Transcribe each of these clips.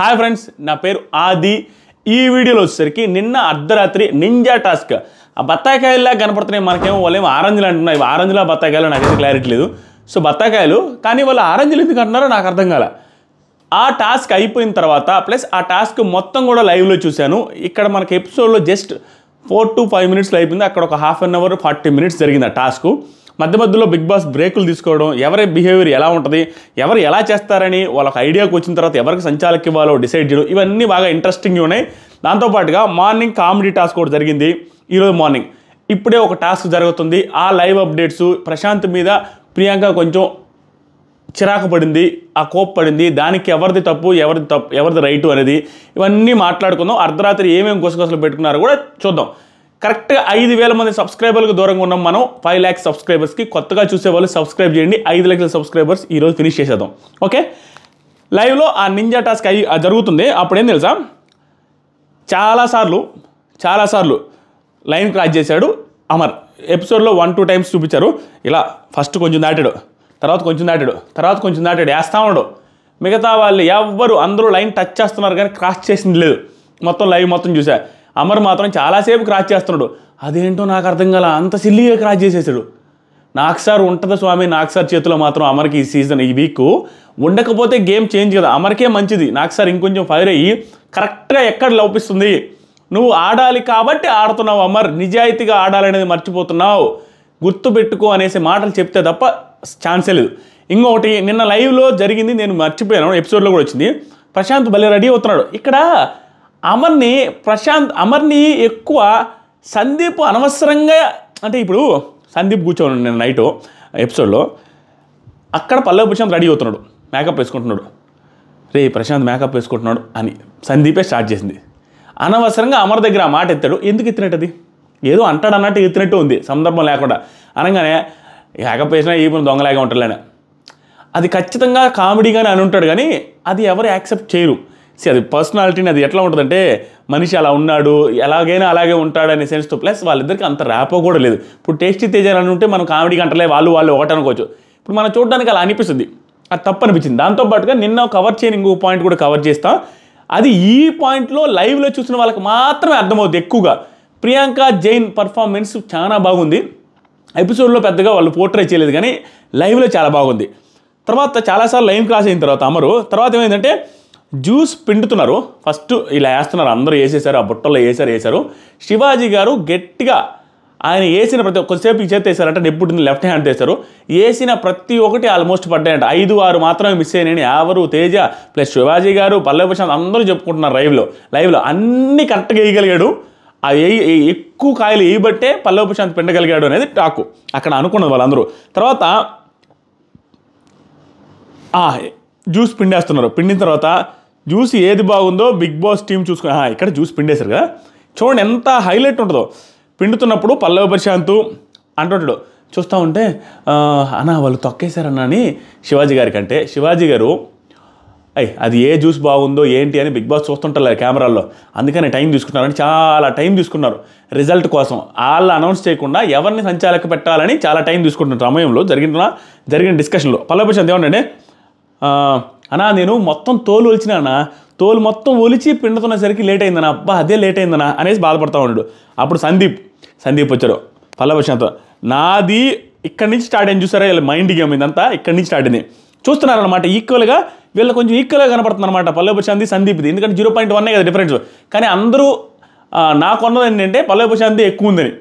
hi friends నా పేరు ఆది ఈ వీడియోలో వచ్చేసరికి నిన్న అర్ధరాత్రి నింజా టాస్క్ ఆ బత్తాయికాయల్లా కనపడుతున్నాయి మనకేమో వాళ్ళు ఏమో ఆరెంజ్లు అంటున్నాయి ఆరెంజ్లా బత్తాయికాయలు అయితే క్లారిటీ లేదు సో బత్తాయికాయలు కానీ వాళ్ళు ఆరెంజ్లు ఎందుకు అంటున్నారో నాకు అర్థం కాల ఆ టాస్క్ అయిపోయిన తర్వాత ప్లస్ ఆ టాస్క్ మొత్తం కూడా లైవ్లో చూశాను ఇక్కడ మనకి ఎపిసోడ్లో జస్ట్ ఫోర్ టు ఫైవ్ మినిట్స్లో అయిపోయింది అక్కడ ఒక half an hour forty minutes జరిగింది ఆ టాస్క్ మధ్య మధ్యలో బిగ్ బాస్ బ్రేకులు తీసుకోవడం ఎవరి బిహేవియర్ ఎలా ఉంటుంది ఎవరు ఎలా చేస్తారని వాళ్ళకి ఐడియాకి వచ్చిన తర్వాత ఎవరికి సంచాలకి ఇవ్వాలో డిసైడ్ చేయడం ఇవన్నీ బాగా ఇంట్రెస్టింగ్గా ఉన్నాయి దాంతోపాటుగా మార్నింగ్ కామెడీ టాస్క్ ఒకటి జరిగింది ఈరోజు మార్నింగ్ ఇప్పుడే ఒక టాస్క్ జరుగుతుంది ఆ లైవ్ అప్డేట్స్ ప్రశాంత్ మీద ప్రియాంక కొంచెం చిరాకు పడింది ఆ కోప పడింది దానికి ఎవరిది తప్పు ఎవరిది తప్పు ఎవరిది రైటు అనేది ఇవన్నీ మాట్లాడుకుందాం అర్ధరాత్రి ఏమేమి గుసగుసలు పెట్టుకున్నారో కూడా చూద్దాం కరెక్ట్గా ఐదు వేల మంది సబ్స్క్రైబర్లకు దూరంగా ఉన్నాం మనం ఫైవ్ ల్యాక్స్ సబ్స్క్రైబర్స్కి కొత్తగా చూసేవాళ్ళు సబ్స్క్రైబ్ చేయండి ఐదు లక్షల సబ్స్క్రైబర్స్ ఈరోజు ఫినిష్ చేసేద్దాం ఓకే లైవ్లో ఆ నింజా టాస్క్ అయి జరుగుతుంది అప్పుడేం తెలుసా చాలాసార్లు చాలాసార్లు లైన్ క్రాస్ చేశాడు అమర్ ఎపిసోడ్లో వన్ టూ టైమ్స్ చూపించారు ఇలా ఫస్ట్ కొంచెం దాటాడు తర్వాత కొంచెం దాటాడు తర్వాత కొంచెం దాటాడు వేస్తూ ఉండడు మిగతా వాళ్ళు ఎవ్వరు అందరూ లైన్ టచ్ చేస్తున్నారు కానీ క్రాస్ చేసింది లేదు మొత్తం లైవ్ మొత్తం చూశారు అమర్ మాత్రం చాలాసేపు క్రాస్ చేస్తున్నాడు అదేంటో నాకు అర్థం కాల అంత సిల్లీగా క్రాస్ చేసేసాడు నాకు సార్ ఉంటుంది స్వామి నాకు సార్ చేతిలో మాత్రం అమర్కి ఈ సీజన్ ఈ వీక్ ఉండకపోతే గేమ్ చేంజ్ కదా అమర్కే మంచిది నాకు సార్ ఇంకొంచెం ఫైర్ అయ్యి కరెక్ట్గా ఎక్కడ లోపిస్తుంది నువ్వు ఆడాలి కాబట్టి ఆడుతున్నావు అమర్ నిజాయితీగా ఆడాలనేది మర్చిపోతున్నావు గుర్తుపెట్టుకో అనేసి మాటలు చెప్తే తప్ప ఛాన్సే లేదు ఇంకొకటి నిన్న లైవ్లో జరిగింది నేను మర్చిపోయాను ఎపిసోడ్లో కూడా వచ్చింది ప్రశాంత్ భలే రెడీ అవుతున్నాడు ఇక్కడ అమర్ని ప్రశాంత్ అమర్ని ఎక్కువ సందీప్ అనవసరంగా అంటే ఇప్పుడు సందీప్ కూర్చోను నేను నైట్ ఎపిసోడ్లో అక్కడ పల్లవి ప్రశాంత్ రెడీ అవుతున్నాడు మేకప్ వేసుకుంటున్నాడు రే ప్రశాంత్ మేకప్ వేసుకుంటున్నాడు అని సందీపే స్టార్ట్ చేసింది అనవసరంగా అమర్ దగ్గర మాట ఎత్తాడు ఎందుకు అది ఏదో అంటాడు అన్నట్టు ఎత్తినట్టు ఉంది సందర్భం లేకుండా అనగానే మేకప్ వేసినా పని దొంగలాగా ఉంటాడులేనే అది ఖచ్చితంగా కామెడీగానే అని ఉంటాడు కానీ అది ఎవరు యాక్సెప్ట్ చేయరు సి అది పర్సనాలిటీని అది ఎట్లా ఉంటుందంటే మనిషి అలా ఉన్నాడు ఎలాగైనా అలాగే ఉంటాడనే సెన్స్తో ప్లస్ వాళ్ళిద్దరికి అంత ర్యాపో కూడా లేదు ఇప్పుడు టేస్టీ తేజ అని ఉంటే మనం కామెడీ గంటలే వాళ్ళు వాళ్ళు ఒకటి అనుకోవచ్చు ఇప్పుడు మనం చూడడానికి అలా అనిపిస్తుంది అది తప్పు అనిపించింది దాంతోపాటుగా నిన్న కవర్ చేయని ఇంకో పాయింట్ కూడా కవర్ చేస్తాం అది ఈ పాయింట్లో లైవ్లో చూసిన వాళ్ళకి మాత్రమే అర్థమవుతుంది ఎక్కువగా ప్రియాంక జైన్ పర్ఫార్మెన్స్ చాలా బాగుంది ఎపిసోడ్లో పెద్దగా వాళ్ళు పోర్ట్రై చేయలేదు కానీ లైవ్లో చాలా బాగుంది తర్వాత చాలాసార్లు లైవ్ క్రాస్ అయిన తర్వాత అమరు తర్వాత ఏమైందంటే జ్యూస్ పిండుతున్నారు ఫస్ట్ ఇలా వేస్తున్నారు అందరూ వేసేసారు ఆ బుట్టలో వేసారు వేసారు శివాజీ గారు గట్టిగా ఆయన వేసిన ప్రతి ఒక్కసేపు చేతి వేశారంటే నిప్పుటింది లెఫ్ట్ హ్యాండ్ వేశారు వేసిన ప్రతి ఒక్కటి ఆల్మోస్ట్ పడ్డాయంట ఐదు ఆరు మాత్రమే మిస్ అయినాయని ఎవరు తేజ ప్లస్ శివాజీ గారు పల్లవి ప్రశాంత్ అందరూ చెప్పుకుంటున్నారు లైవ్లో లైవ్లో అన్నీ కరెక్ట్గా వేయగలిగాడు ఆ వేయి ఎక్కువ కాయలు వేయబట్టే పల్లవి ప్రశాంత్ పిండగలిగాడు అనేది టాకు అక్కడ అనుకున్నది వాళ్ళందరూ తర్వాత జ్యూస్ పిండేస్తున్నారు పిండిన తర్వాత జ్యూస్ ఏది బాగుందో బిగ్ బాస్ టీం చూసుకుని ఇక్కడ జ్యూస్ పిండేశారు కదా చూడండి ఎంత హైలైట్ ఉంటుందో పిండుతున్నప్పుడు పల్లవ ప్రశాంత్ అంటుంటాడు చూస్తూ ఉంటే అన్న వాళ్ళు తొక్కేశారన్నా అని శివాజీ గారి కంటే శివాజీ గారు అయ్ అది ఏ జ్యూస్ బాగుందో ఏంటి అని బిగ్ బాస్ చూస్తుంటారు కెమెరాల్లో అందుకని టైం తీసుకున్నారని చాలా టైం తీసుకున్నారు రిజల్ట్ కోసం వాళ్ళు అనౌన్స్ చేయకుండా ఎవరిని సంచాలక పెట్టాలని చాలా టైం తీసుకుంటున్నారు సమయంలో జరిగిన జరిగిన డిస్కషన్లో పల్లవి ప్రశాంత్ ఏమంటే అన్నా నేను మొత్తం తోలు ఒలిచినా తోలు మొత్తం ఒలిచి పిండుతున్నసరికి లేట్ అయిందనా అబ్బా అదే లేట్ అయిందనా అనేసి బాధపడతా ఉన్నాడు అప్పుడు సందీప్ సందీప్ వచ్చారు పల్లవశాంత్ నాది ఇక్కడి నుంచి స్టార్ట్ అయింది చూసారా వీళ్ళ మైండ్ గేమ్ ఇదంతా ఇక్కడి నుంచి స్టార్ట్ అయింది చూస్తున్నారనమాట ఈక్వల్గా వీళ్ళు కొంచెం ఈక్వల్గా కనపడుతుంది అనమాట పల్లవి ప్రశాంతి సందీప్ది ఎందుకంటే జీరో పాయింట్ వన్నే కదా డిఫరెన్స్ కానీ అందరూ నాకు అన్నది ఏంటంటే పల్లవి ప్రశాంతి ఎక్కువ ఉందని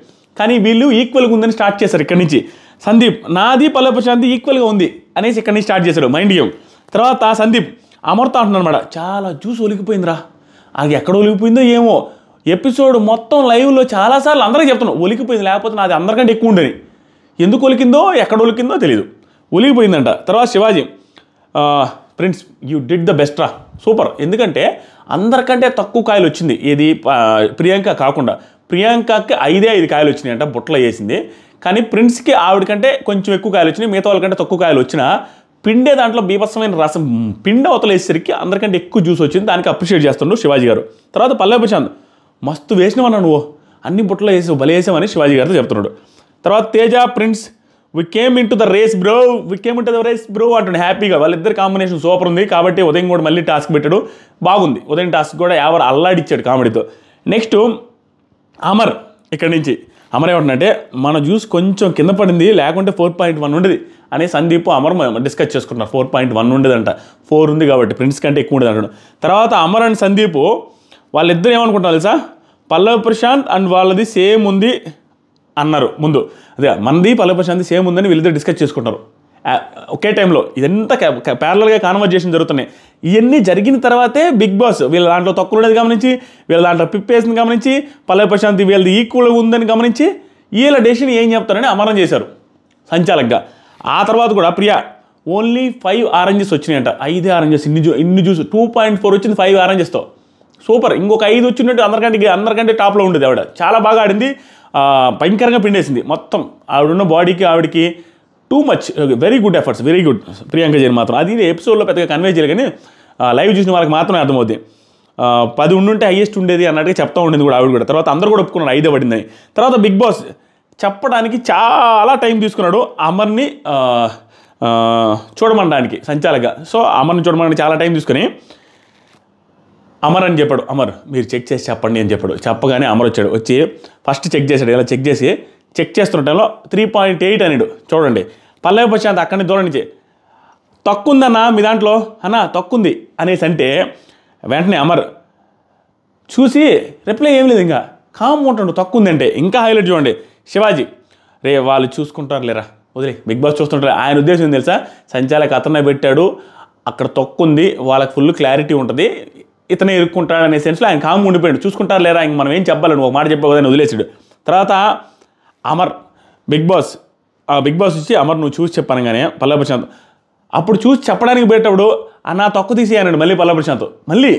కానీ వీళ్ళు ఈక్వల్గా ఉందని స్టార్ట్ చేశారు ఇక్కడి నుంచి సందీప్ నాది పల్లవి ప్రశాంతి ఈక్వల్గా ఉంది అనేసి ఇక్కడి నుంచి స్టార్ట్ చేశారు మైండ్ గేమ్ తర్వాత సందీప్ అమర్తో అంటున్నాడు చాలా జ్యూస్ ఒలికిపోయిందిరా అది ఎక్కడ ఒలిగిపోయిందో ఏమో ఎపిసోడ్ మొత్తం లైవ్లో చాలాసార్లు అందరికీ చెప్తున్నాం ఒలికిపోయింది లేకపోతే నాది అందరికంటే ఎక్కువ ఉండేది ఎందుకు ఒలికిందో ఎక్కడ ఒలికిందో తెలియదు ఒలిగిపోయిందంట తర్వాత Shivaji friends you did the best రా సూపర్ ఎందుకంటే అందరికంటే తక్కువ కాయలు వచ్చింది ఏది ప్రియాంక కాకుండా ప్రియాంకకి ఐదే ఐదు కాయలు వచ్చినాయి అంట బుట్టలో వేసింది కానీ ప్రిన్స్కి ఆవిడకంటే కొంచెం ఎక్కువ కాయలు వచ్చినాయి మిగతా వాళ్ళకంటే తక్కువ కాయలు వచ్చినా పిండే దాంట్లో బీభత్సమైన రసం పిండ అవతలేసరికి అందరికంటే ఎక్కువ జ్యూస్ వచ్చింది దానికి అప్రిషియేట్ చేస్తున్నాడు శివాజీ గారు తర్వాత పల్లవి ప్రశాంత్ మస్తు వేసినవన్నా నువ్వు అన్ని బుట్టలో వేసి బలి వేసామని శివాజీ గారితో చెప్తున్నాడు తర్వాత Teja Prince we came into the race bro we came into the race bro అంటుండే హ్యాపీగా వాళ్ళిద్దరు కాంబినేషన్ సూపర్ ఉంది కాబట్టి ఉదయం కూడా మళ్ళీ టాస్క్ పెట్టాడు బాగుంది ఉదయం టాస్క్ కూడా ఎవరు అల్లాడిచ్చాడు కామెడీతో నెక్స్ట్ అమర్ ఇక్కడ నుంచి అమర్ ఏమంటున్నంటే మన జ్యూస్ కొంచెం కింద పడింది లేకుంటే ఫోర్ పాయింట్ వన్ ఉండేది అని సందీప్ అమర్ డిస్కస్ చేసుకుంటున్నారు ఫోర్ పాయింట్ వన్ ఉండేదంట ఫోర్ ఉంది కాబట్టి ప్రిన్స్ కంటే ఎక్కువ ఉండేది అంటాడు తర్వాత అమర్ అండ్ సందీప్ వాళ్ళిద్దరు ఏమనుకుంటారు తెలుసా పల్లవ్ ప్రశాంత్ అండ్ వాళ్ళది సేమ్ ఉంది అన్నారు ముందు అదే మనది పల్లవ్ ప్రశాంత్ సేమ్ ఉందని వీళ్ళిద్దరు డిస్కస్ చేసుకుంటారు ఒకే టైంలో ఇదంతా ప్యారలల్గా కాన్వర్జేషన్ జరుగుతున్నాయి ఇవన్నీ జరిగిన తర్వాతే బిగ్ బాస్ వీళ్ళ దాంట్లో తక్కువ ఉండేది గమనించి వీళ్ళ దాంట్లో పిప్పేసింది గమనించి పల్లవ్ ప్రశాంతి వీళ్ళది ఈక్వల్గా ఉందని గమనించి వీళ్ళ డెసిషన్ ఏం చెప్తారని అమరం చేశారు సంచాలకగా ఆ తర్వాత కూడా ప్రియా ఓన్లీ ఫైవ్ ఆరెంజెస్ వచ్చినాయంట ఐదే ఆరెంజెస్ ఇన్ని జ్యూ ఇన్ని జ్యూస్ టూ పాయింట్ ఫోర్ వచ్చింది ఫైవ్ ఆరెంజెస్తో సూపర్ ఇంకొక ఐదు వచ్చినట్టు అందరికంటే అందరికంటే టాప్లో ఉండేది ఆవిడ చాలా బాగా ఆడింది భయంకరంగా పిండేసింది మొత్తం ఆవిడున్న బాడీకి ఆవిడకి too much very good efforts very good Priyanka Jain మాత్రం అది ఎపిసోడ్లో పెద్దగా కన్వే చేయలేదు కానీ లైవ్ చూసిన వాళ్ళకి మాత్రమే అర్థమవుద్ది పది ఉండుంటే హైయెస్ట్ ఉండేది అన్నట్టుగా చెప్తా ఉండేది కూడా ఆవిడ కూడా తర్వాత అందరూ కూడా ఒప్పుకున్నారు ఐదే పడింది తర్వాత బిగ్ బాస్ చెప్పడానికి చాలా టైం తీసుకున్నాడు అమర్ని చూడమనడానికి సంచాలగా సో అమర్ని చూడమనడానికి చాలా టైం తీసుకుని అమర్ అని చెప్పాడు అమర్ మీరు చెక్ చేసి చెప్పండి అని చెప్పాడు చెప్పగానే అమర్ వచ్చాడు వచ్చి ఫస్ట్ చెక్ చేశాడు ఇలా చెక్ చేసి చెక్ చేస్తున్న టైంలో త్రీ పాయింట్ ఎయిట్ అనేడు చూడండి పల్లవి ప్రశాంత్ అక్కడిని దూరం నుంచి తక్కువ ఉందన్నా మీ దాంట్లో అన్న తక్కువ ఉంది అనేసి అంటే వెంటనే అమర్ చూసి రిప్లై ఏం లేదు ఇంకా కామ్ ఉంటాడు తక్కువ ఉందంటే ఇంకా హైలైట్ చూడండి శివాజీ రే వాళ్ళు చూసుకుంటారు లేరా వదిలే బిగ్ బాస్ చూస్తుంటారు ఆయన ఉద్దేశం తెలుసా సంచాలక అతనే పెట్టాడు అక్కడ తొక్కుంది వాళ్ళకి ఫుల్ క్లారిటీ ఉంటుంది ఇతనే ఇరుక్కుంటాడు అనే సెన్స్లో ఆయన కామ్ ఉండిపోయాడు చూసుకుంటారు లేరా ఇంక మనం ఏం చెప్పాలని ఒక మాట చెప్పకూడదని వదిలేసాడు తర్వాత Amar Bigg Boss Bigg Boss వచ్చి అమర్ నువ్వు చూసి చెప్పాను కానీ పల్లవి ప్రశాంత్ అప్పుడు చూసి చెప్పడానికి పోయేటప్పుడు అన్న తొక్క తీసేయనండి మళ్ళీ పల్ల మళ్ళీ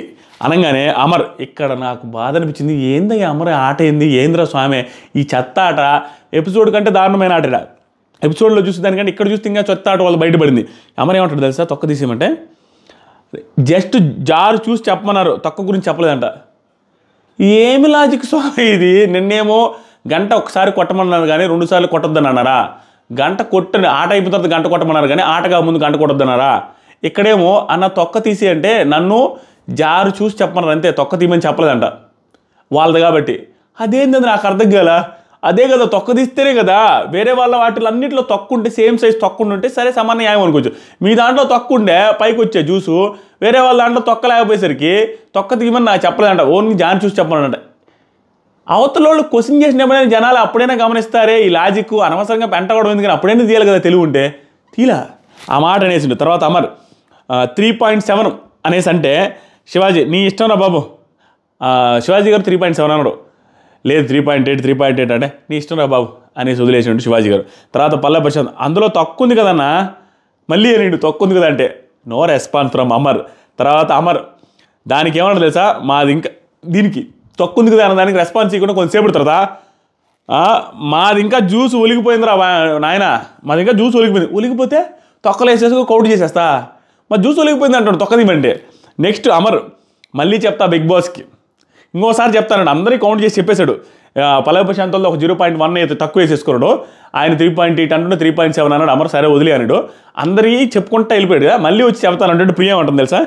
అనగానే అమర్ ఇక్కడ నాకు బాధ అనిపించింది ఏందయ్య అమర్ ఆట ఏంది ఏంద్ర స్వామి ఈ చెత్త ఆట ఎపిసోడ్ కంటే దారుణమైన ఆట ఎపిసోడ్లో చూసి దానికంటే ఇక్కడ చూస్తే ఇంకా చెత్త ఆట వాళ్ళు బయటపడింది అమర్ ఏమంటాడు తెలుసా తొక్క తీసేయమంటే జస్ట్ జారు చూసి చెప్పమన్నారు తొక్క గురించి చెప్పలేదంట ఏమి లాజిక్ స్వామి ఇది నిన్నేమో గంట ఒకసారి కొట్టమన్నాను కానీ రెండుసార్లు కొట్టద్దని అన్నారా గంట కొట్టని ఆట అయిపోయిన తర్వాత గంట కొట్టమన్నారు కానీ ఆట కాకముందు గంట కొట్టద్దన్నారా ఇక్కడేమో అన్న తొక్క తీసి అంటే నన్ను జారు చూసి చెప్పమన్నారు అంతే తొక్క తీయమని చెప్పలేదంట వాళ్ళది కాబట్టి అదేంది నాకు అర్థం కాల అదే కదా తొక్క తీస్తేనే కదా వేరే వాళ్ళ వాటిలో అన్నింటిలో తొక్కుంటే సేమ్ సైజ్ ఉంటే సరే సమాన న్యాయం అనుకోవచ్చు మీ దాంట్లో తొక్కుండే పైకి వచ్చే జ్యూసు వేరే వాళ్ళ దాంట్లో తొక్క లేకపోయేసరికి తొక్క తీయమని నాకు చెప్పలేదంట ఓన్లీ జాన్ చూసి చెప్పాలంటే అవతల వాళ్ళు క్వశ్చన్ చేసినప్పుడు జనాలు అప్పుడైనా గమనిస్తారే ఈ లాజిక్ అనవసరంగా పెంటగడం ఎందుకని అప్పుడైనా తీయాలి కదా తెలివి ఉంటే తీలా ఆ మాట అనేసిండు తర్వాత అమర్ త్రీ పాయింట్ సెవెన్ అనేసి అంటే శివాజీ నీ ఇష్టం రా బాబు శివాజీ గారు త్రీ పాయింట్ సెవెన్ అన్నాడు లేదు three point eight three point eight అంటే నీ ఇష్టం రా బాబు అనేసి వదిలేసిండు శివాజీ గారు తర్వాత పల్లె ప్రశాంత్ అందులో తక్కువ ఉంది కదన్నా మళ్ళీ అనిండు తక్కువ ఉంది కదా అంటే నో రెస్పాన్స్ ఫ్రమ్ అమర్ తర్వాత అమర్ దానికి ఏమన్నా తెలుసా మాది ఇంకా దీనికి తొక్కుంది కదా దానికి రెస్పాన్స్ ఇవ్వకుండా కొంచెంసేపు పెడతారా మాది ఇంకా జ్యూస్ ఒలిగిపోయిందిరా నాయన మాది ఇంకా జ్యూస్ ఒలిగిపోయింది ఒలిగిపోతే తొక్కలు వేసేసి కౌట్ చేసేస్తా మా జ్యూస్ ఒలిగిపోయింది అంటాడు తొక్కదివ్వండి నెక్స్ట్ అమర్ మళ్ళీ చెప్తా బిగ్ బాస్కి ఇంకోసారి చెప్తానండి అందరికీ కౌంట్ చేసి చెప్పేశాడు పల్లవి ప్రశాంతంలో ఒక జీరో పాయింట్ వన్ అయితే తక్కువ వేసేసుకున్నాడు ఆయన త్రీ పాయింట్ ఎయిట్ అంటుండే త్రీ పాయింట్ సెవెన్ అన్నాడు అమర్ సరే వదిలే అన్నాడు అందరికీ చెప్పుకుంటా వెళ్ళిపోయాడు కదా మళ్ళీ వచ్చి చెప్తాను అంటే ప్రియం ఉంటుంది తెలుసా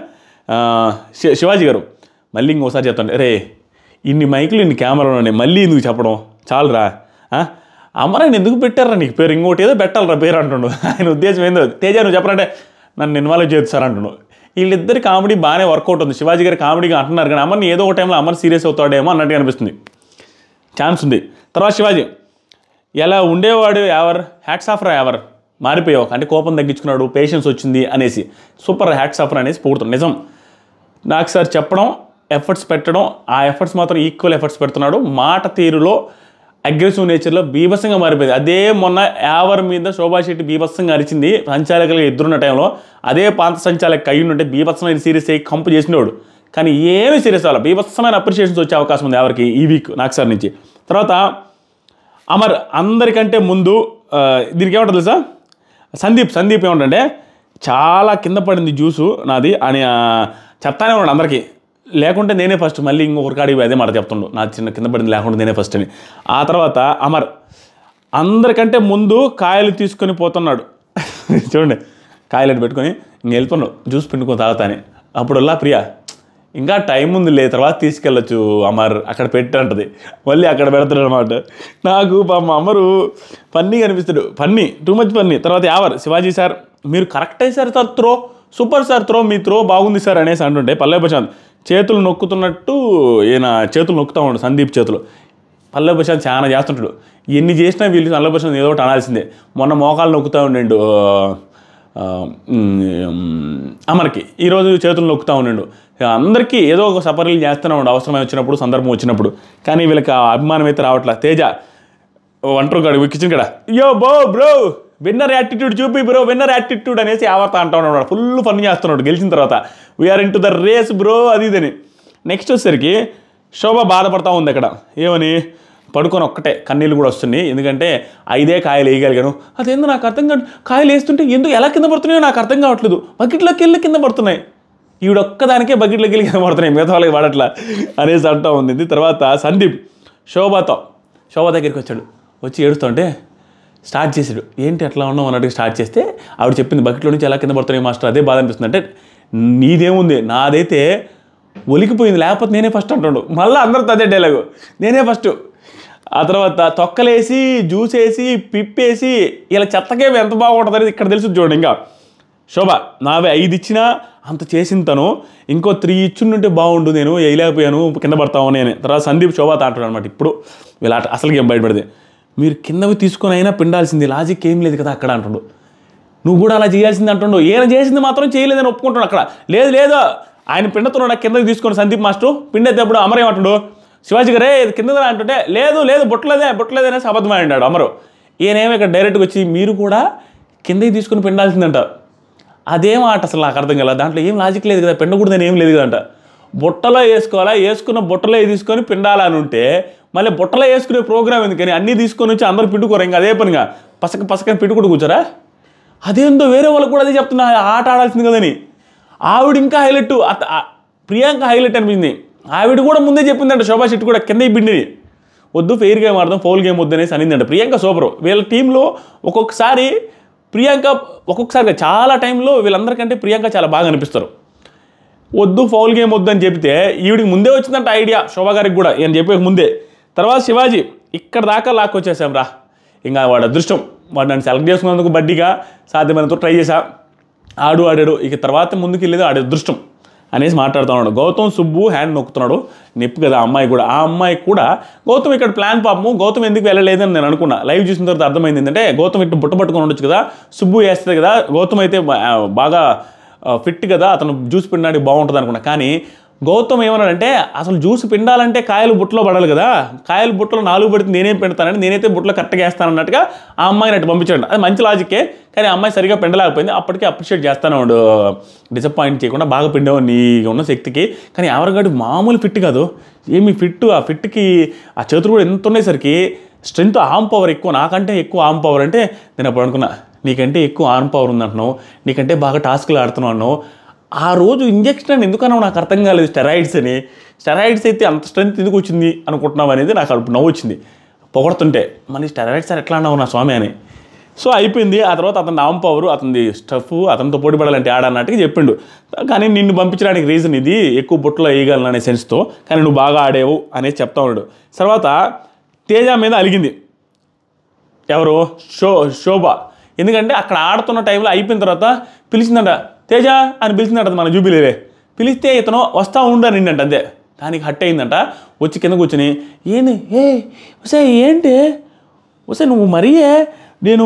శివాజీ గారు మళ్ళీ ఇంకోసారి చెప్తాను రే ఇన్ని మైకులు ఇన్ని కెమెరాలు ఉన్నాయి మళ్ళీ ఎందుకు చెప్పడం చాలరా అమరాయన ఎందుకు పెట్టారా నీకు పేరు ఇంకోటి ఏదో పెట్టాలరా పేరు అంటుండు ఆయన ఉద్దేశం ఏందో తేజ నువ్వు చెప్పాలంటే నన్ను ఇన్వాల్వ్ సార్ అంటుండు వీళ్ళిద్దరి కామెడీ బాగానే వర్కౌట్ ఉంది శివాజీ గారి కామెడీగా అంటున్నారు కానీ అమర్ని ఏదో ఒక టైంలో అమర్ సీరియస్ అవుతాడేమో అన్నట్టు అనిపిస్తుంది ఛాన్స్ ఉంది తర్వాత శివాజీ ఎలా ఉండేవాడు ఎవర్ హ్యాట్స్ ఆఫర్ ఎవరు మారిపోయావు అంటే కోపం తగ్గించుకున్నాడు పేషెన్స్ వచ్చింది అనేసి సూపర్ హ్యాట్స్ ఆఫర్ అనేసి పోగుతుంది నిజం నాకు సార్ చెప్పడం ఎఫర్ట్స్ పెట్టడం ఆ ఎఫర్ట్స్ మాత్రం ఈక్వల్ ఎఫర్ట్స్ పెడుతున్నాడు మాట తీరులో అగ్రెసివ్ నేచర్లో బీభత్సంగా మారిపోయింది అదే మొన్న యావర్ మీద శోభా శెట్టి బీభత్సంగా అరిచింది సంచాలకులు ఎదురున్న టైంలో అదే పాంత సంచాలక ఉంటే బీభత్సమైన సీరియస్ అయ్యి కంపు చేసినోడు కానీ ఏమీ సీరియస్ అవ్వాలి బీభత్సమైన అప్రిషియేషన్స్ వచ్చే అవకాశం ఉంది ఎవరికి ఈ వీక్ నాకు సార్ నుంచి తర్వాత అమర్ అందరికంటే ముందు దీనికి ఏమంటుంది తెలుసా సందీప్ సందీప్ ఏమంటంటే చాలా కింద పడింది జ్యూసు నాది అని చెప్తానే ఉన్నాడు అందరికీ లేకుంటే నేనే ఫస్ట్ మళ్ళీ ఇంకొకరి అడిగి అదే మాట చెప్తుండు నా చిన్న కింద పడింది లేకుండా నేనే ఫస్ట్ అని ఆ తర్వాత అమర్ అందరికంటే ముందు కాయలు తీసుకొని పోతున్నాడు చూడండి కాయలు పెట్టుకొని ఇంక వెళ్తున్నాడు జ్యూస్ పిండుకొని అప్పుడు అప్పుడల్లా ప్రియా ఇంకా టైం ఉంది లే తర్వాత తీసుకెళ్ళచ్చు అమర్ అక్కడ పెట్టంటది మళ్ళీ అక్కడ పెడతాడు అనమాట నాకు పాప అమరు పన్నీ కనిపిస్తాడు పన్నీ టూ మచ్ పన్నీ తర్వాత యావర్ శివాజీ సార్ మీరు కరెక్ట్ అయ్యి sir sir throw super sir throw మీ త్రో బాగుంది సార్ అనేసి అంటుంటే పల్లవి ప్రశాంత్ చేతులు నొక్కుతున్నట్టు ఈయన చేతులు నొక్కుతా ఉండు సందీప్ చేతులు పల్లె ప్రశాంత్ చాలా చేస్తుంటాడు ఎన్ని చేసినా వీళ్ళు పల్లె ప్రశాంత్ ఏదో ఒకటి అనాల్సిందే మొన్న మోకాలు నొక్కుతూ ఉండిండు అమర్కి ఈరోజు చేతులు నొక్కుతూ ఉండిండు అందరికీ ఏదో ఒక సపరీలు చేస్తూనే ఉండు అవసరమై వచ్చినప్పుడు సందర్భం వచ్చినప్పుడు కానీ వీళ్ళకి అభిమానం అయితే రావట్లేదు తేజ వంటరు కాడు కిచెన్ కాడ యో బో బ్రో విన్నర్ యాటిట్యూడ్ చూపి బ్రో విన్నర్ యాటిట్యూడ్ అనేసి ఆవర్త అంటూ ఉన్నాడు ఫుల్ ఫన్ చేస్తున్నాడు గెలిచిన తర్వాత we are into the race bro అది ఇదని నెక్స్ట్ వచ్చేసరికి శోభ బాధపడతా ఉంది అక్కడ ఏమని పడుకొని ఒక్కటే కన్నీళ్ళు కూడా వస్తున్నాయి ఎందుకంటే ఐదే కాయలు వేయగలిగాను అదేందో నాకు అర్థం కాదు కాయలు వేస్తుంటే ఎందుకు ఎలా కింద పడుతున్నాయో నాకు అర్థం కావట్లేదు బకెట్లోకి వెళ్ళి కింద పడుతున్నాయి ఈవిడొక్కదానికే బకెట్లోకి వెళ్ళి కింద పడుతున్నాయి మిగతా వాళ్ళకి పడట్లా అనేసి అంటూ ఉంది తర్వాత సందీప్ శోభతో శోభ దగ్గరికి వచ్చాడు వచ్చి ఏడుస్తుంటే స్టార్ట్ చేసాడు ఏంటి అట్లా ఉన్నావు అన్నట్టుగా స్టార్ట్ చేస్తే ఆవిడ చెప్పింది బకెట్లో నుంచి ఎలా కింద పడుతున్నాయి మాస్టర్ అదే బాధ అనిపిస్తుంది అంటే నీదేముంది నాదైతే ఒలికిపోయింది లేకపోతే నేనే ఫస్ట్ అంటుండు మళ్ళీ అందరూ అదే డైలాగు నేనే ఫస్ట్ ఆ తర్వాత తొక్కలేసి జ్యూస్ వేసి పిప్పేసి ఇలా చెత్తకే ఎంత బాగుంటుందని ఇక్కడ తెలుసు చూడండి ఇంకా శోభ నావే ఐదు ఇచ్చినా అంత చేసిన తను ఇంకో త్రీ ఇచ్చుంటే బాగుండు నేను వేయలేకపోయాను కింద పడతామని నేను తర్వాత సందీప్ శోభ తాంటాడు అనమాట ఇప్పుడు వీళ్ళ అసలుకి ఏం బయటపడింది మీరు కిందవి తీసుకొని అయినా పిండాల్సింది లాజిక్ ఏం లేదు కదా అక్కడ అంటుండు నువ్వు కూడా అలా చేయాల్సింది అంటుండు ఏం చేసింది మాత్రం చేయలేదని ఒప్పుకుంటాడు అక్కడ లేదు లేదు ఆయన పిండతున్నాడు కిందకి తీసుకొని సందీప్ మాస్టర్ పిండేటప్పుడు అమర్ ఏమంటాడు శివాజీ గారే కింద అంటుంటే లేదు లేదు బుట్టలేదే బుట్టలేదే అనేసి అబద్ధమాడినాడు అమరు ఈయనేమో ఇక్కడ డైరెక్ట్గా వచ్చి మీరు కూడా కిందకి తీసుకుని పిండాల్సిందంట అదేం ఆట అసలు నాకు అర్థం కదా దాంట్లో ఏం లాజిక్ లేదు కదా పిండకూడదని ఏం లేదు కదంట బుట్టలో వేసుకోవాలా వేసుకున్న బుట్టలో తీసుకొని పిండాలని ఉంటే మళ్ళీ బుట్టలో వేసుకునే ప్రోగ్రామ్ ఎందుకని అన్నీ తీసుకొని వచ్చి అందరు పిట్టుకోరు ఇంకా అదే పనిగా పసక పసకని పిట్టుకుడు కూర్చోరా అదేందో వేరే వాళ్ళు కూడా అదే చెప్తున్నా ఆట ఆడాల్సింది కదని ఆవిడ ఇంకా హైలైట్ ప్రియాంక హైలైట్ అనిపించింది ఆవిడ కూడా ముందే చెప్పిందంట శోభా శెట్టి కూడా కింద బిండిని వద్దు ఫెయిర్ గేమ్ ఆడదాం ఫౌల్ గేమ్ వద్దు అనేసి అనిందంట ప్రియాంక సూపరు వీళ్ళ టీంలో ఒక్కొక్కసారి ప్రియాంక ఒక్కొక్కసారిగా చాలా టైంలో వీళ్ళందరికంటే ప్రియాంక చాలా బాగా అనిపిస్తారు వద్దు ఫౌల్ గేమ్ వద్దు అని చెప్తే ఈవిడికి ముందే వచ్చిందంట ఐడియా శోభా గారికి కూడా నేను చెప్పే ముందే తర్వాత శివాజీ ఇక్కడ దాకా లాక్కొచ్చేసాం రా ఇంకా వాడు అదృష్టం వాడు నన్ను సెలెక్ట్ చేసుకున్నందుకు బడ్డీగా సాధ్యమైనంత ట్రై చేశా ఆడు ఆడాడు ఇక తర్వాత ముందుకు వెళ్ళేది ఆడి అదృష్టం అనేసి మాట్లాడుతూ ఉన్నాడు గౌతమ్ సుబ్బు హ్యాండ్ నొక్కుతున్నాడు నిప్పు కదా అమ్మాయి కూడా ఆ అమ్మాయి కూడా గౌతమ్ ఇక్కడ ప్లాన్ పాపము గౌతమ్ ఎందుకు వెళ్ళలేదని నేను అనుకున్నా లైవ్ చూసిన తర్వాత అర్థమైంది ఏంటంటే గౌతమ్ ఇటు బుట్ట పట్టుకొని ఉండొచ్చు కదా సుబ్బు వేస్తుంది కదా గౌతమ్ అయితే బాగా ఫిట్ కదా అతను జ్యూస్ పిండడానికి బాగుంటుంది అనుకున్నా కానీ గౌతమ్ ఏమన్నాడంటే అసలు జ్యూస్ పిండాలంటే కాయలు బుట్టలో పడాలి కదా కాయలు బుట్టలో నాలుగు పడితే నేనేం పిండతానని నేనైతే బుట్టలో కరెక్ట్గా అన్నట్టుగా ఆ అమ్మాయిని అటు పంపించాడు అది మంచి లాజికే కానీ అమ్మాయి సరిగా పిండలేకపోయింది అప్పటికే అప్రిషియేట్ చేస్తాను వాడు డిసప్పాయింట్ చేయకుండా బాగా పిండావు నీ ఉన్న శక్తికి కానీ ఎవరిగాడు మామూలు ఫిట్ కాదు ఏమి ఫిట్ ఆ ఫిట్కి ఆ చేతులు కూడా ఎంత ఉండేసరికి స్ట్రెంత్ ఆమ్ పవర్ ఎక్కువ నాకంటే ఎక్కువ ఆమ్ పవర్ అంటే నేను అప్పుడు అనుకున్నా నీకంటే ఎక్కువ ఆర్మ్ పవర్ ఉందంటున్నావు నీకంటే బాగా టాస్క్లు ఆడుతున్నావు ఆ రోజు ఇంజెక్షన్ అని ఎందుకన్నా నాకు అర్థం కాలేదు స్టెరాయిడ్స్ అని స్టెరాయిడ్స్ అయితే అంత స్ట్రెంత్ ఎందుకు వచ్చింది అనుకుంటున్నాం అనేది నాకు అప్పుడు నవ్వు వచ్చింది పొగడుతుంటే మనీ స్టెరాయిడ్స్ అని ఎట్లా అన్నావు నా స్వామి అని సో అయిపోయింది ఆ తర్వాత అతను నామ పవరు అతని స్టఫ్ అతనితో పోటీ పడాలంటే ఆడన్నట్టుగా చెప్పిండు కానీ నిన్ను పంపించడానికి రీజన్ ఇది ఎక్కువ బుట్టలో వేయగలను అనే సెన్స్తో కానీ నువ్వు బాగా ఆడేవు అనేది చెప్తా ఉన్నాడు తర్వాత తేజ మీద అలిగింది ఎవరు షో శోభ ఎందుకంటే అక్కడ ఆడుతున్న టైంలో అయిపోయిన తర్వాత పిలిచిందంట తేజ అని పిలిచిందంట మన జూబిలీలే పిలిస్తే ఇతను వస్తా ఉండు అని అంతే దానికి హట్ అయిందంట వచ్చి కింద కూర్చొని ఏంది ఏ వసే ఏంటి ఉసే నువ్వు మరీ నేను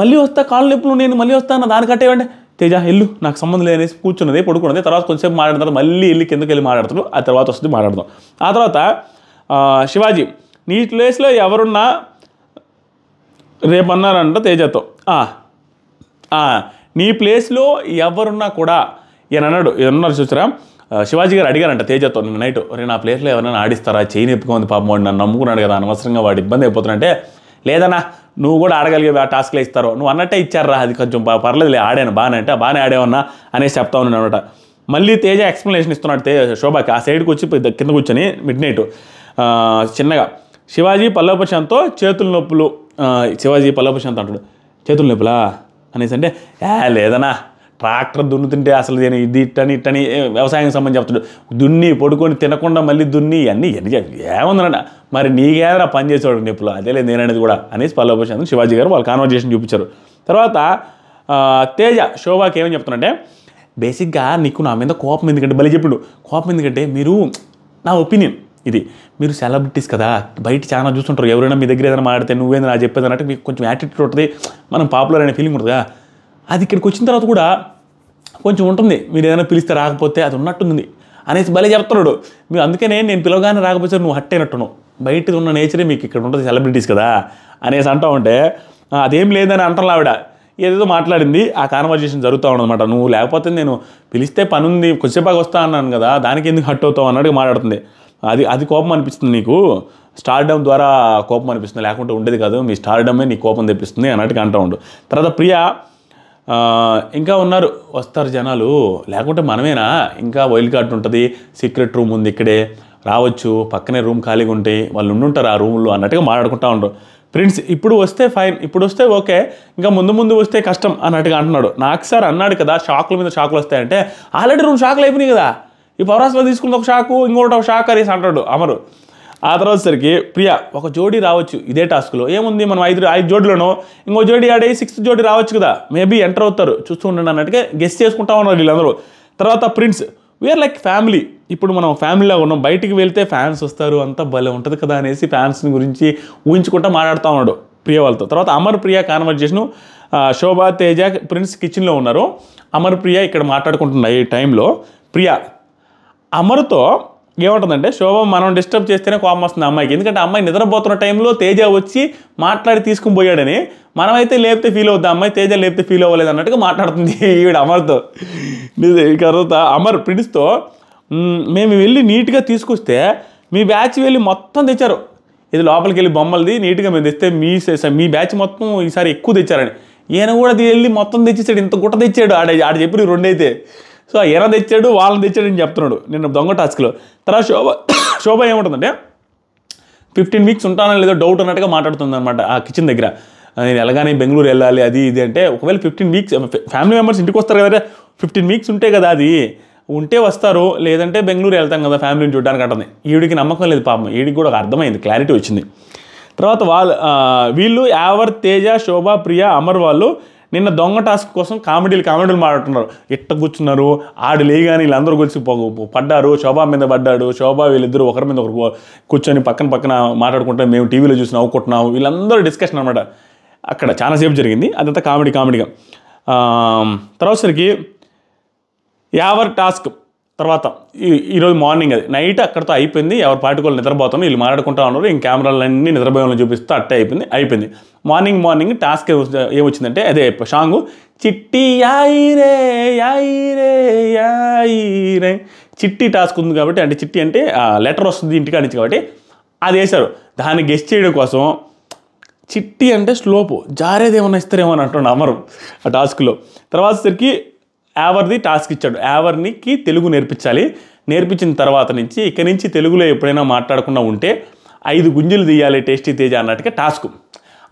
మళ్ళీ వస్తా కాళ్ళు నొప్పులు నేను మళ్ళీ వస్తాను దాని ఏమంటే తేజ ఇల్లు నాకు సంబంధం లేదని కూర్చున్నది పడుకున్నది తర్వాత కొంచెంసేపు మాట్లాడిన తర్వాత మళ్ళీ వెళ్ళి కిందకి వెళ్ళి మాట్లాడతాడు ఆ తర్వాత వస్తుంది మాట్లాడదాం ఆ తర్వాత శివాజీ నీ ప్లేస్లో ఎవరున్నా రేపన్నారంట తేజతో నీ ప్లేస్లో ఎవరున్నా కూడా ఈయన అన్నాడు ఈయనన్నారు చూసారా శివాజీ గారు అడిగారంట తేజతో నిన్న నైట్ నా ప్లేస్లో ఎవరైనా ఆడిస్తారా చేయి నొప్పుకుంది పాపం వాడు నన్ను నమ్ముకున్నాడు కదా అనవసరంగా వాడు ఇబ్బంది అంటే లేదన్నా నువ్వు కూడా ఆడగలిగే టాస్క్లో ఇస్తారో నువ్వు అన్నట్టే ఇచ్చారా అది కొంచెం పర్లేదులే ఆడాను బాగానే అంటే బాగానే ఆడేవన్నా అనేసి చెప్తా ఉన్నాను అనమాట మళ్ళీ తేజ ఎక్స్ప్లెనేషన్ ఇస్తున్నాడు తేజ శోభకి ఆ సైడ్కి వచ్చి కింద కూర్చొని మిడ్ నైట్ చిన్నగా శివాజీ పల్లవశాంతో చేతుల నొప్పులు శివాజీ పల్లవశాంత్ అంటాడు చేతుల నొప్పులా అనేసి అంటే లేదనా ట్రాక్టర్ దున్నుతుంటే అసలు నేను ఇది ఇట్టని ఇట్టని వ్యవసాయం సంబంధించి చెప్తాడు దున్ని పడుకొని తినకుండా మళ్ళీ దున్ని అన్నీ ఎన్ని ఏముందనట మరి నీకేదరా పని చేసేవాడు నిప్పులు లేదు నేననేది కూడా అనేసి పల్లభూషణ్ శివాజీ గారు వాళ్ళు కాన్వర్జేషన్ చూపించారు తర్వాత తేజ శోభాకి ఏమని చెప్తున్నాడంటే బేసిక్గా నీకు నా మీద కోపం ఎందుకంటే బలి చెప్పుడు కోపం ఎందుకంటే మీరు నా ఒపీనియన్ ఇది మీరు సెలబ్రిటీస్ కదా బయట చాలా చూస్తుంటారు ఎవరైనా మీ దగ్గర ఏదైనా మాట్లాడితే నా చెప్పేది అన్నట్టు మీకు కొంచెం యాటిట్యూడ్ ఉంటుంది మనం పాపులర్ అనే ఫీలింగ్ ఉంటుందా కదా అది ఇక్కడికి వచ్చిన తర్వాత కూడా కొంచెం ఉంటుంది మీరు ఏదైనా పిలిస్తే రాకపోతే అది ఉన్నట్టుంది అనేసి భలే చెప్తున్నాడు మీరు అందుకనే నేను పిలవగానే రాకపోతే నువ్వు హట్ అయినట్టును బయట ఉన్న నేచరే మీకు ఇక్కడ ఉంటుంది సెలబ్రిటీస్ కదా అనేసి అంటా ఉంటే అదేం లేదని అంటారు ఆవిడ ఏదేదో మాట్లాడింది ఆ కాన్వర్జేషన్ జరుగుతూ అనమాట నువ్వు లేకపోతే నేను పిలిస్తే పనుంది కొద్దిసేపాకి వస్తా అన్నాను కదా దానికి ఎందుకు హట్ అవుతావు అన్నట్టు మాట్లాడుతుంది అది అది కోపం అనిపిస్తుంది నీకు స్టార్డమ్ ద్వారా కోపం అనిపిస్తుంది లేకుంటే ఉండేది కాదు మీ స్టార్డమే నీ కోపం తెప్పిస్తుంది అన్నట్టుగా అంటూ ఉండు తర్వాత ప్రియ ఇంకా ఉన్నారు వస్తారు జనాలు లేకుంటే మనమేనా ఇంకా వైల్డ్ కార్డ్ ఉంటుంది సీక్రెట్ రూమ్ ఉంది ఇక్కడే రావచ్చు పక్కనే రూమ్ ఖాళీగా ఉంటే వాళ్ళు ఉండుంటారు ఆ రూమ్లో అన్నట్టుగా మాట్లాడుకుంటూ ఉండరు ఫ్రెండ్స్ ఇప్పుడు వస్తే ఫైన్ ఇప్పుడు వస్తే ఓకే ఇంకా ముందు ముందు వస్తే కష్టం అన్నట్టుగా అంటున్నాడు నాకు సార్ అన్నాడు కదా షాకుల మీద షాకులు వస్తాయంటే ఆల్రెడీ రూమ్ షాకులు అయిపోయినాయి కదా ఈ పౌరాసులో తీసుకున్న ఒక షాకు ఇంకోటి ఒక షాక్ అనేసి అంటాడు అమరు ఆ తర్వాత సరికి ప్రియా ఒక జోడీ రావచ్చు ఇదే టాస్క్లో ఏముంది మనం ఐదు ఐదు జోడీలను ఇంకో జోడీ ఆడే సిక్స్త్ జోడీ రావచ్చు కదా మేబీ ఎంటర్ అవుతారు చూస్తూ ఉండండి అన్నట్టుగా గెస్ట్ చేసుకుంటా ఉన్నారు వీళ్ళందరూ తర్వాత ప్రిన్స్ వీఆర్ లైక్ ఫ్యామిలీ ఇప్పుడు మనం ఫ్యామిలీలో ఉన్నాం బయటికి వెళ్తే ఫ్యాన్స్ వస్తారు అంతా భలే ఉంటుంది కదా అనేసి ఫ్యాన్స్ గురించి ఊహించుకుంటా మాట్లాడుతూ ఉన్నాడు ప్రియ వాళ్ళతో తర్వాత అమర్ ప్రియ కాన్వర్జేషను శోభా తేజ ప్రిన్స్ కిచెన్లో ఉన్నారు అమర్ ప్రియ ఇక్కడ మాట్లాడుకుంటున్నాయి ఈ టైంలో ప్రియా అమరుతో ఏమంటుందంటే శోభ మనం డిస్టర్బ్ చేస్తేనే కోపం వస్తుంది అమ్మాయికి ఎందుకంటే అమ్మాయి నిద్రపోతున్న టైంలో తేజ వచ్చి మాట్లాడి తీసుకుని పోయాడని మనమైతే లేపితే ఫీల్ అవుతుంది అమ్మాయి తేజ లేపితే ఫీల్ అవ్వలేదు అన్నట్టుగా మాట్లాడుతుంది ఈవిడ అమర్తో తర్వాత అమర్ ప్రిన్స్తో మేము వెళ్ళి నీట్గా తీసుకొస్తే మీ బ్యాచ్ వెళ్ళి మొత్తం తెచ్చారు ఇది లోపలికి వెళ్ళి బొమ్మలది నీట్గా మేము తెస్తే మీ మీ బ్యాచ్ మొత్తం ఈసారి ఎక్కువ తెచ్చారని ఈయన కూడా వెళ్ళి మొత్తం తెచ్చేసాడు ఇంత గుట్ట తెచ్చాడు ఆడ ఆడ చెప్పి రెండైతే సో ఎర తెచ్చాడు వాళ్ళని తెచ్చాడు అని చెప్తున్నాడు నేను దొంగ టాస్క్లో తర్వాత శోభ శోభ ఏముంటుందంటే ఫిఫ్టీన్ వీక్స్ ఉంటానో లేదో డౌట్ అన్నట్టుగా మాట్లాడుతుంది అనమాట ఆ కిచెన్ దగ్గర నేను ఎలాగానే బెంగళూరు వెళ్ళాలి అది ఇది అంటే ఒకవేళ ఫిఫ్టీన్ వీక్స్ ఫ్యామిలీ మెంబర్స్ ఇంటికి వస్తారు కదా ఫిఫ్టీన్ వీక్స్ ఉంటే కదా అది ఉంటే వస్తారు లేదంటే బెంగళూరు వెళ్తాం కదా ఫ్యామిలీని చూడడానికి అంటుంది ఈవిడికి నమ్మకం లేదు పాపం ఈడికి కూడా ఒక అర్థమైంది క్లారిటీ వచ్చింది తర్వాత వాళ్ళు వీళ్ళు యావర్ తేజ శోభ ప్రియ అమర్ వాళ్ళు నిన్న దొంగ టాస్క్ కోసం కామెడీలు కామెడీలు మాట్లాడుతున్నారు ఇట్ట కూర్చున్నారు ఆడు లేగాని వీళ్ళందరూ కలిసి పడ్డారు శోభా మీద పడ్డాడు శోభా వీళ్ళిద్దరు ఒకరి మీద ఒకరు కూర్చొని పక్కన పక్కన మాట్లాడుకుంటే మేము టీవీలో చూసి నవ్వుకుంటున్నాము వీళ్ళందరూ డిస్కషన్ అనమాట అక్కడ చాలాసేపు జరిగింది అదంతా కామెడీ కామెడీగా తర్వాత సరికి యావర్ టాస్క్ తర్వాత ఈ ఈరోజు మార్నింగ్ అది నైట్ అక్కడతో అయిపోయింది ఎవరి పార్టీ వాళ్ళు నిద్రపోతాం వీళ్ళు మాట్లాడుకుంటా ఉన్నారు ఇంక కెమెరాలన్నీ నిద్రపోయే చూపిస్తూ అట్టే అయిపోయింది అయిపోయింది మార్నింగ్ మార్నింగ్ టాస్క్ ఏమొచ్చిందంటే అదే షాంగ్ చిట్టి యాయి రే యాయి చిట్టి టాస్క్ ఉంది కాబట్టి అంటే చిట్టి అంటే లెటర్ వస్తుంది ఇంటికాడి నుంచి కాబట్టి అది వేశారు దాన్ని గెస్ట్ చేయడం కోసం చిట్టి అంటే స్లోపు జారేదేమన్నా ఇస్తారేమో అని అంటున్నాం అమరు ఆ టాస్క్లో తర్వాత సరికి యావర్ది టాస్క్ ఇచ్చాడు యావర్నికి తెలుగు నేర్పించాలి నేర్పించిన తర్వాత నుంచి ఇక్కడి నుంచి తెలుగులో ఎప్పుడైనా మాట్లాడకుండా ఉంటే ఐదు గుంజులు తీయాలి టేస్టీ తేజ అన్నట్టుగా టాస్క్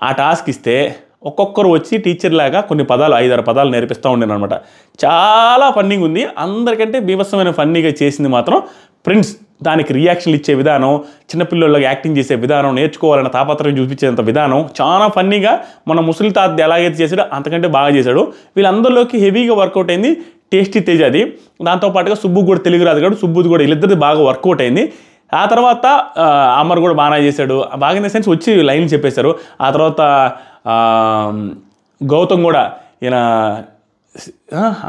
ఆ టాస్క్ ఇస్తే ఒక్కొక్కరు వచ్చి టీచర్ లాగా కొన్ని పదాలు ఐదారు పదాలు నేర్పిస్తూ ఉండేనమాట అనమాట చాలా ఫన్నీగా ఉంది అందరికంటే బీభత్సమైన ఫన్నీగా చేసింది మాత్రం ప్రిన్స్ దానికి రియాక్షన్లు ఇచ్చే విధానం చిన్నపిల్లలకు యాక్టింగ్ చేసే విధానం నేర్చుకోవాలన్న తాపత్రం చూపించేంత విధానం చాలా ఫన్నీగా మన ముసలి తాత ఎలాగైతే చేశాడో అంతకంటే బాగా చేశాడు వీళ్ళందరిలోకి హెవీగా వర్కౌట్ అయింది టేస్టీ తేజ్ అది దాంతోపాటుగా సుబ్బు కూడా తెలుగు రాదు కాదు సుబ్బుది కూడా వీళ్ళిద్దరిది బాగా వర్కౌట్ అయింది ఆ తర్వాత అమర్ కూడా బాగా చేశాడు బాగా ఇన్ సెన్స్ వచ్చి లైన్లు చెప్పేశారు ఆ తర్వాత గౌతమ్ కూడా ఈయన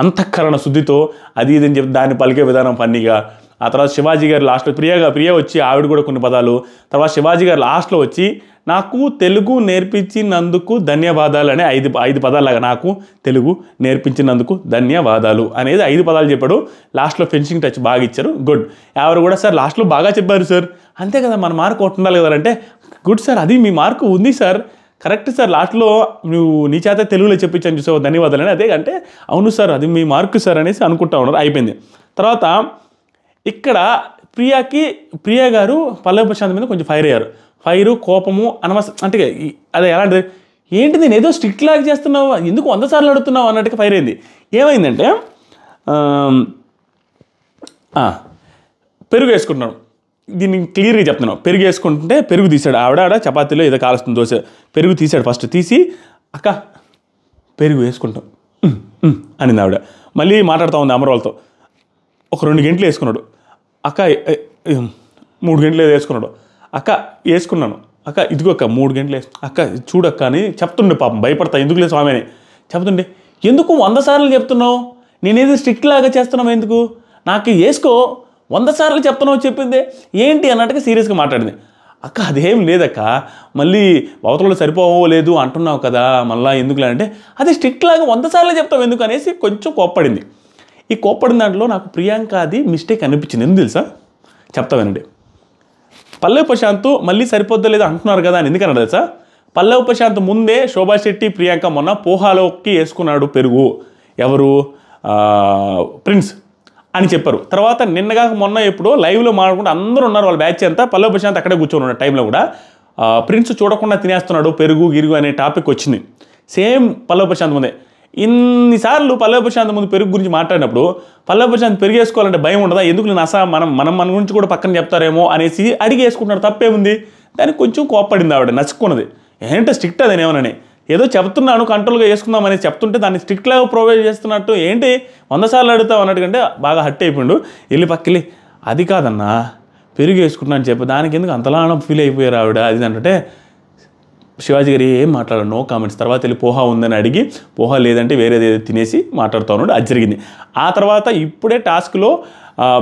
అంతఃకరణ శుద్ధితో అది ఇది అని చెప్పి దాన్ని పలికే విధానం ఫన్నీగా ఆ తర్వాత శివాజీ గారు లాస్ట్లో ప్రియగా ప్రియ వచ్చి ఆవిడ కూడా కొన్ని పదాలు తర్వాత శివాజీ గారు లాస్ట్లో వచ్చి నాకు తెలుగు నేర్పించినందుకు ధన్యవాదాలు అనే ఐదు ఐదు పదాలాగా నాకు తెలుగు నేర్పించినందుకు ధన్యవాదాలు అనేది ఐదు పదాలు చెప్పాడు లాస్ట్లో ఫినిషింగ్ టచ్ బాగా ఇచ్చారు గుడ్ ఎవరు కూడా సార్ లాస్ట్లో బాగా చెప్పారు సార్ అంతే కదా మన మార్కు ఒకటి ఉండాలి కదా అంటే గుడ్ సార్ అది మీ మార్కు ఉంది సార్ కరెక్ట్ సార్ లాస్ట్లో నువ్వు నీ చేత తెలుగులో చెప్పించాను చూసావు ధన్యవాదాలు అని అదే అంటే అవును సార్ అది మీ మార్కు సార్ అనేసి అనుకుంటా ఉన్నారు అయిపోయింది తర్వాత ఇక్కడ ప్రియాకి ప్రియా గారు పల్లవి ప్రశాంత్ మీద కొంచెం ఫైర్ అయ్యారు ఫైరు కోపము అనవస అంటే అదే ఎలాంటిది ఏంటి నేను ఏదో స్ట్రిక్ట్ లాగ్ చేస్తున్నావు ఎందుకు వంద సార్లు అడుగుతున్నావు అన్నట్టుగా ఫైర్ అయింది ఏమైందంటే పెరుగు వేసుకుంటున్నాను దీన్ని క్లియర్గా చెప్తున్నాను పెరుగు వేసుకుంటుంటే పెరుగు తీసాడు ఆవిడ ఆవిడ చపాతీలో ఏదో కాలుస్తుంది దోశ పెరుగు తీసాడు ఫస్ట్ తీసి అక్క పెరుగు వేసుకుంటాం అనింది ఆవిడ మళ్ళీ మాట్లాడుతూ ఉంది అమరవాళ్ళతో ఒక రెండు గంటలు వేసుకున్నాడు అక్క మూడు గంటలు వేసుకున్నాడు అక్క వేసుకున్నాను అక్క ఇదిగో అక్క మూడు గంటలు అక్క చూడక్క అని చెప్తుండే పాపం భయపడతా ఎందుకు లేదు స్వామి అని చెప్తుండే ఎందుకు వంద సార్లు చెప్తున్నావు నేనేది స్ట్రిక్ట్ లాగా చేస్తున్నావు ఎందుకు నాకు వేసుకో వంద సార్లు చెప్తున్నావు చెప్పిందే ఏంటి అన్నట్టుగా సీరియస్గా మాట్లాడింది అక్క అదేం లేదక్క మళ్ళీ అవతలలో సరిపోవో లేదు అంటున్నావు కదా మళ్ళీ ఎందుకులే అంటే అది స్ట్రిక్ట్ లాగా వంద సార్లు చెప్తావు ఎందుకు అనేసి కొంచెం కోప్పడింది ఈ కోప్పడిన దాంట్లో నాకు ప్రియాంక అది మిస్టేక్ అనిపించింది ఎందుకు తెలుసా చెప్తా వినండి పల్లవి ప్రశాంత్ మళ్ళీ సరిపోద్దా లేదా అంటున్నారు కదా అని ఎందుకన్నా తెలుసా పల్లవి ప్రశాంత్ ముందే శోభా శెట్టి ప్రియాంక మొన్న పోహాలోకి వేసుకున్నాడు పెరుగు ఎవరు ప్రిన్స్ అని చెప్పారు తర్వాత నిన్నగా మొన్న ఎప్పుడో లైవ్లో మాట్లాడుకుంటే అందరూ ఉన్నారు వాళ్ళ బ్యాచ్ అంతా పల్లవి ప్రశాంత్ అక్కడే కూర్చొని ఉన్న టైంలో కూడా ప్రిన్స్ చూడకుండా తినేస్తున్నాడు పెరుగు గిరుగు అనే టాపిక్ వచ్చింది సేమ్ పల్లవి ప్రశాంత్ ముందే ఇన్నిసార్లు పల్లవి ప్రశాంత్ ముందు పెరుగు గురించి మాట్లాడినప్పుడు పల్లవి ప్రశాంత్ పెరిగేసుకోవాలంటే భయం ఉండదా ఎందుకు నేను అసహా మనం మనం మన గురించి కూడా పక్కన చెప్తారేమో అనేసి అడిగేసుకుంటున్నాడు తప్పేముంది దానికి కొంచెం కోప్పడింది ఆవిడ నచ్చుకున్నది ఏంటంటే స్ట్రిక్ట్ అది నేమనని ఏదో చెప్తున్నాను కంట్రోల్గా వేసుకుందాం అనేది చెప్తుంటే దాన్ని స్ట్రిక్ట్ లాగా ప్రొవైడ్ చేస్తున్నట్టు ఏంటి వంద సార్లు అడుగుతావు అన్నట్టుకంటే బాగా హట్ అయిపోయిండు వెళ్ళి పక్కకి అది కాదన్నా పెరుగు వేసుకుంటున్నాను చెప్పి దానికి ఎందుకు అంతలా ఫీల్ అయిపోయారు ఆవిడ అది అంటే శివాజీ గారు ఏం మాట్లాడారు నో కామెంట్స్ తర్వాత వెళ్ళి పోహా ఉందని అడిగి పోహా లేదంటే వేరేది ఏదో తినేసి మాట్లాడుతూ ఉన్నాడు అది జరిగింది ఆ తర్వాత ఇప్పుడే టాస్క్లో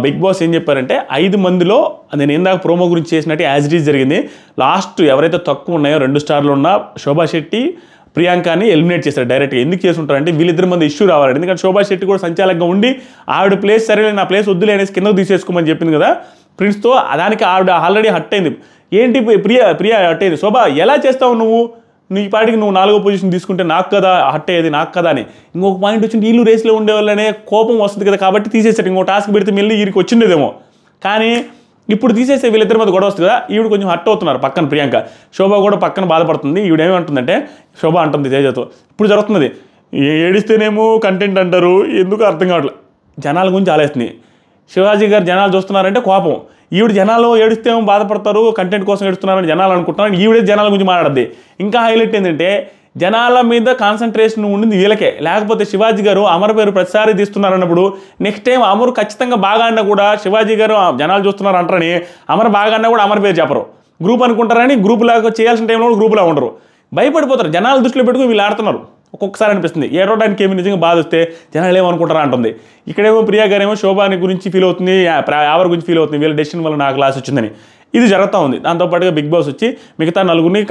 బిగ్ బాస్ ఏం చెప్పారంటే ఐదు మందిలో నేను ఇందాక ప్రోమో గురించి చేసినట్టు యాజ్ ఇట్ ఈజ్ జరిగింది లాస్ట్ ఎవరైతే తక్కువ ఉన్నాయో రెండు స్టార్లు ఉన్న శోభా శెట్టి ప్రియాంకని ఎలిమినేట్ చేశారు డైరెక్ట్గా ఎందుకు చేస్తుంటారంటే వీళ్ళిద్దరి మంది ఇష్యూ రావాలి ఎందుకంటే శోభా శెట్టి కూడా సంచాలకంగా ఉండి ఆవిడ ప్లేస్ సరే నా ప్లేస్ వద్దులే అనేసి కిందకు తీసేసుకోమని చెప్పింది కదా ప్రిన్స్తో దానికి ఆవిడ ఆల్రెడీ హట్ అయింది ఏంటి ప్రియా ప్రియా అట్టేది శోభ ఎలా చేస్తావు నువ్వు నీ పాటికి నువ్వు నాలుగో పొజిషన్ తీసుకుంటే నాకు కదా హట్టేది నాకు కదా అని ఇంకొక పాయింట్ వచ్చింది వీళ్ళు రేస్లో ఉండేవాళ్ళనే కోపం వస్తుంది కదా కాబట్టి తీసేసాడు ఇంకో టాస్క్ పెడితే మళ్ళీ వీరికి వచ్చిండేదేమో కానీ ఇప్పుడు తీసేసే వీళ్ళిద్దరి మీద గొడవ వస్తుంది కదా ఈవిడ కొంచెం హట్ అవుతున్నారు పక్కన ప్రియాంక శోభ కూడా పక్కన బాధపడుతుంది ఈవిడేమంటుందంటే శోభ అంటుంది తేజతో ఇప్పుడు జరుగుతున్నది ఏడిస్తేనేమో కంటెంట్ అంటారు ఎందుకు అర్థం కావట్లేదు జనాల గురించి ఆలేస్తుంది శివాజీ గారు జనాలు చూస్తున్నారంటే కోపం ఈవిడ జనాలు ఏడిస్తే బాధపడతారు కంటెంట్ కోసం ఏడుస్తున్నారని జనాలు అనుకుంటున్నారు ఈవిడే జనాల గురించి మాట్లాడద్ది ఇంకా హైలైట్ ఏంటంటే జనాల మీద కాన్సన్ట్రేషన్ ఉండింది వీళ్ళకే లేకపోతే శివాజీ గారు అమర్ పేరు ప్రతిసారి తీస్తున్నారన్నప్పుడు నెక్స్ట్ టైం అమరు ఖచ్చితంగా బాగా అన్నా కూడా శివాజీ గారు జనాలు చూస్తున్నారు అంటారని అమర్ బాగా అన్నా కూడా అమర్ పేరు చెప్పరు గ్రూప్ అనుకుంటారని గ్రూప్ లాగా చేయాల్సిన టైంలో గ్రూప్లా ఉండరు భయపడిపోతారు జనాల దృష్టిలో పెట్టుకుని వీళ్ళు ఆడుతున్నారు ఒక్కొక్కసారి అనిపిస్తుంది ఏడవడానికి ఏమి నిజంగా బాధ వస్తే జనాలు ఏమనుకుంటారా అంటుంది ఇక్కడేమో ప్రియా గారేమో శోభాని గురించి ఫీల్ అవుతుంది ఎవరి గురించి ఫీల్ అవుతుంది వీళ్ళ డెసిషన్ వల్ల నాకు లాస్ వచ్చిందని ఇది జరుగుతూ ఉంది దాంతోపాటుగా బిగ్ బాస్ వచ్చి మిగతా నలుగురిని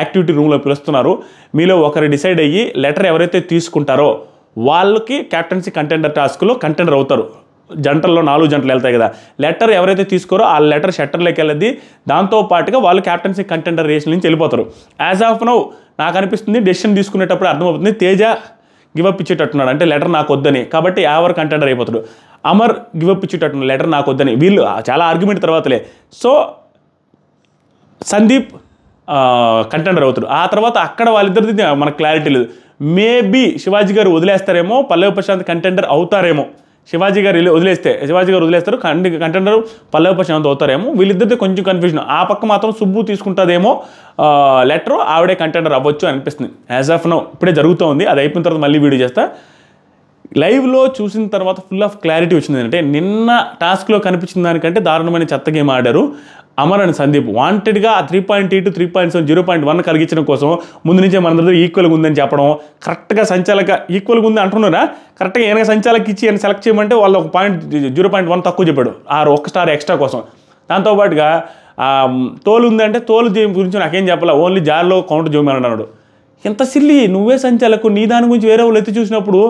యాక్టివిటీ రూమ్లో పిలుస్తున్నారు మీలో ఒకరు డిసైడ్ అయ్యి లెటర్ ఎవరైతే తీసుకుంటారో వాళ్ళకి క్యాప్టెన్సీ కంటెండర్ టాస్క్లో కంటెండర్ అవుతారు జంటల్లో నాలుగు జంటలు వెళ్తాయి కదా లెటర్ ఎవరైతే తీసుకోరో ఆ లెటర్ షట్టర్లోకి వెళ్ళద్ది దాంతోపాటుగా వాళ్ళు క్యాప్టెన్సీ కంటెండర్ రేషన్ నుంచి వెళ్ళిపోతారు యాజ్ ఆఫ్ నౌ నాకు అనిపిస్తుంది డెసిషన్ తీసుకునేటప్పుడు అర్థమవుతుంది తేజ గివప్ ఇచ్చేటట్టున్నాడు అంటే లెటర్ నాకు వద్దని కాబట్టి ఎవరు కంటెండర్ అయిపోతాడు అమర్ గివప్ ఇచ్చేటట్టు లెటర్ నాకు వద్దని వీళ్ళు చాలా ఆర్గ్యుమెంట్ తర్వాతలే సో సందీప్ కంటెండర్ అవుతాడు ఆ తర్వాత అక్కడ వాళ్ళిద్దరిది మనకు క్లారిటీ లేదు మేబీ శివాజీ గారు వదిలేస్తారేమో పల్లవి ప్రశాంత్ కంటెండర్ అవుతారేమో శివాజీ గారు వదిలేస్తే శివాజీ గారు వదిలేస్తారు కంటి కంటెండర్ పల్లవి అంత అవుతారేమో వీళ్ళిద్దరితో కొంచెం కన్ఫ్యూజన్ ఆ పక్క మాత్రం సుబ్బు తీసుకుంటుందేమో లెటర్ ఆవిడే కంటెండర్ అవ్వచ్చు అనిపిస్తుంది యాజ్ ఆఫ్ నో ఇప్పుడే జరుగుతుంది అది అయిపోయిన తర్వాత మళ్ళీ వీడియో చేస్తా లైవ్లో చూసిన తర్వాత ఫుల్ ఆఫ్ క్లారిటీ వచ్చింది అంటే నిన్న టాస్క్లో కనిపించిన దానికంటే దారుణమైన చెత్త గేమ్ ఆడారు అమర్ అండ్ సందీప్ వాంటెడ్గా ఆ three point eight three point seven zero point one కలిగించడం కోసం ముందు నుంచే మన దగ్గర ఈక్వల్గా ఉందని చెప్పడం కరెక్ట్గా సంచాలక ఈక్వల్గా ఉంది అంటున్నారా కరెక్ట్గా ఏమైనా సంచాలక ఇచ్చి ఆయన సెలెక్ట్ చేయమంటే వాళ్ళు ఒక పాయింట్ జీరో పాయింట్ వన్ తక్కువ చెప్పాడు ఆ ఒక్క స్టార్ ఎక్స్ట్రా కోసం దాంతోపాటుగా తోలు ఉందంటే తోలు గురించి నాకేం చెప్పాల ఓన్లీ జార్లో కౌంటర్ చేయమని అన్నాడు ఎంత సిల్లి నువ్వే సంచాలకు నీ దాని గురించి వేరే వాళ్ళు ఎత్తి చూసినప్పుడు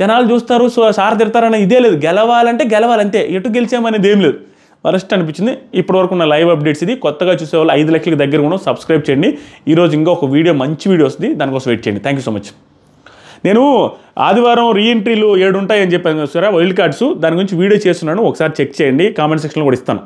జనాలు చూస్తారు సో సార్ తిడతారనే ఇదే లేదు గెలవాలంటే గెలవాలంతే ఎటు గెలిచామనేది ఏం లేదు వరస్ట్ అనిపించింది ఇప్పటివరకు ఉన్న లైవ్ అప్డేట్స్ ఇది కొత్తగా వాళ్ళు ఐదు లక్షలకు దగ్గర కూడా సబ్స్క్రైబ్ చేయండి ఈరోజు ఇంకా ఒక వీడియో మంచి వీడియో వస్తుంది దానికోసం వెయిట్ చేయండి థ్యాంక్ యూ సో మచ్ నేను ఆదివారం రీఎంట్రీలు ఏడు ఉంటాయని చెప్పాను సరే వైల్డ్ కార్డ్స్ దాని గురించి వీడియో చేస్తున్నాను ఒకసారి చెక్ చేయండి కామెంట్ సెక్షన్లో కూడా ఇస్తాను